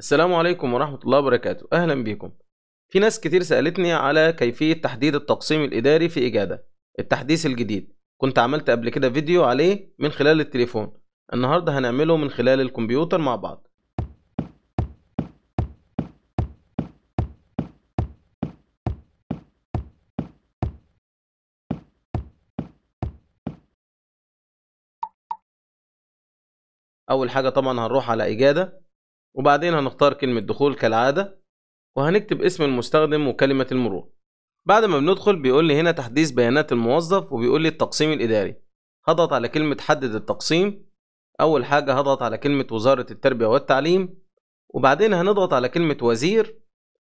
السلام عليكم ورحمة الله وبركاته أهلا بكم في ناس كتير سألتني على كيفية تحديد التقسيم الإداري في إجادة التحديث الجديد كنت عملت قبل كده فيديو عليه من خلال التليفون النهاردة هنعمله من خلال الكمبيوتر مع بعض أول حاجة طبعا هنروح على إجادة وبعدين هنختار كلمة دخول كالعادة وهنكتب اسم المستخدم وكلمة المرور بعد ما بندخل بيقول لي هنا تحديث بيانات الموظف وبيقول لي التقسيم الإداري هضغط على كلمة حدد التقسيم أول حاجة هضغط على كلمة وزارة التربية والتعليم وبعدين هنضغط على كلمة وزير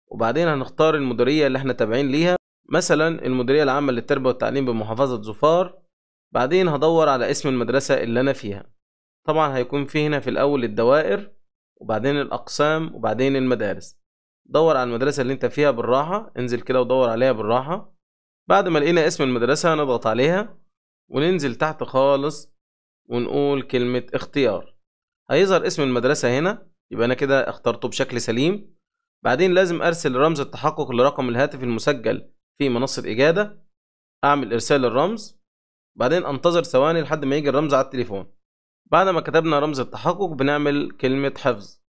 وبعدين هنختار المديرية اللي احنا تابعين ليها مثلا المديرية العامة للتربية والتعليم بمحافظة ظفار بعدين هدور على اسم المدرسة اللي أنا فيها طبعا هيكون في هنا في الأول الدوائر وبعدين الاقسام وبعدين المدارس دور على المدرسه اللي انت فيها بالراحه انزل كده ودور عليها بالراحه بعد ما لقينا اسم المدرسه نضغط عليها وننزل تحت خالص ونقول كلمه اختيار هيظهر اسم المدرسه هنا يبقى انا كده اخترته بشكل سليم بعدين لازم ارسل رمز التحقق لرقم الهاتف المسجل في منصه اجاده اعمل ارسال الرمز بعدين انتظر ثواني لحد ما يجي الرمز على التليفون بعد ما كتبنا رمز التحقق بنعمل كلمة حفظ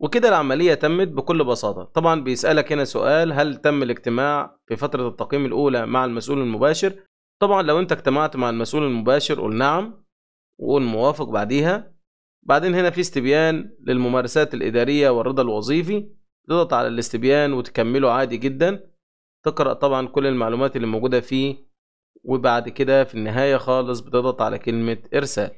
وكده العملية تمت بكل بساطة طبعا بيسألك هنا سؤال هل تم الاجتماع في فترة التقييم الأولى مع المسؤول المباشر طبعا لو انت اجتمعت مع المسؤول المباشر قول نعم وقول موافق بعديها بعدين هنا في استبيان للممارسات الإدارية والرضا الوظيفي تضغط على الاستبيان وتكمله عادي جدا تقرأ طبعا كل المعلومات اللي موجودة فيه وبعد كده في النهاية خالص بتضغط على كلمة إرسال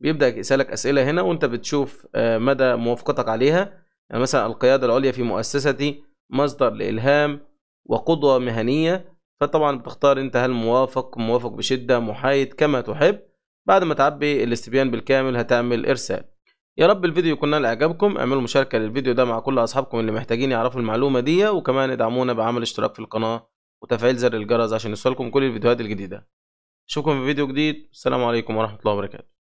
بيبدا يسالك اسئله هنا وانت بتشوف آه، مدى موافقتك عليها يعني مثلا القياده العليا في مؤسستي مصدر لالهام وقدوه مهنيه فطبعا بتختار انت هل موافق موافق بشده محايد كما تحب بعد ما تعبي الاستبيان بالكامل هتعمل ارسال يا رب الفيديو يكون نال اعجابكم اعملوا مشاركه للفيديو ده مع كل اصحابكم اللي محتاجين يعرفوا المعلومه دي وكمان ادعمونا بعمل اشتراك في القناه وتفعيل زر الجرس عشان يوصلكم كل الفيديوهات الجديده اشوفكم في فيديو جديد السلام عليكم ورحمه الله وبركاته